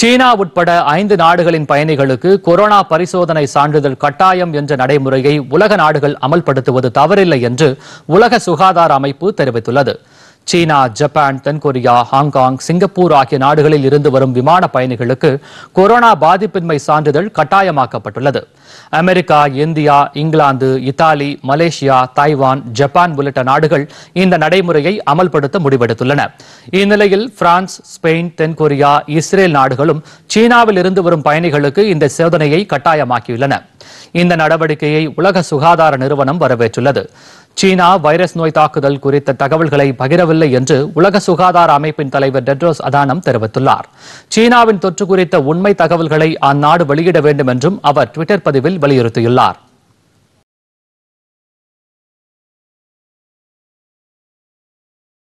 சீனா உட்பட ஐந்து நாடுகளின் பயணிகளுக்கு கொரோனா பரிசோதனை சான்றிதழ் கட்டாயம் என்ற நடைமுறையை உலக நாடுகள் அமல்படுத்துவது தவறில்லை என்று உலக சுகாதார அமைப்பு தெரிவித்துள்ளது சீனா ஜப்பான் தென்கொரியா ஹாங்காங் சிங்கப்பூர் ஆகிய நாடுகளில் இருந்து வரும் விமான பயணிகளுக்கு கொரோனா பாதிப்பின்மை சான்றிதழ் கட்டாயமாக்கப்பட்டுள்ளது America India England Italy Malaysia Taiwan Japan உள்ளிட்ட நாடுகள் இந்த நடைமுறையை அமல்படுத்த முடிவெடுத்துள்ளன இந்நிலையில் பிரான்ஸ் ஸ்பெயின் தென்கொரியா இஸ்ரேல் நாடுகளும் சீனாவில் இருந்து வரும் பயணிகளுக்கு இந்த சோதனையை கட்டாயமாக்கியுள்ளன இந்த நடவடிக்கையை உலக சுகாதார நிறுவனம் வரவேற்றுள்ளது சீனா வைரஸ் நோய் தாக்குதல் குறித்த தகவல்களை பகிரவில்லை என்று உலக சுகாதார அமைப்பின் தலைவர் டெட்ரோஸ் அதானம் தெரிவித்துள்ளார் சீனாவின் தொற்று குறித்த உண்மை தகவல்களை அந்நாடு வெளியிட வேண்டும் என்றும் அவர் டுவிட்டர் பதிவில் வலியுறுத்தியுள்ளார்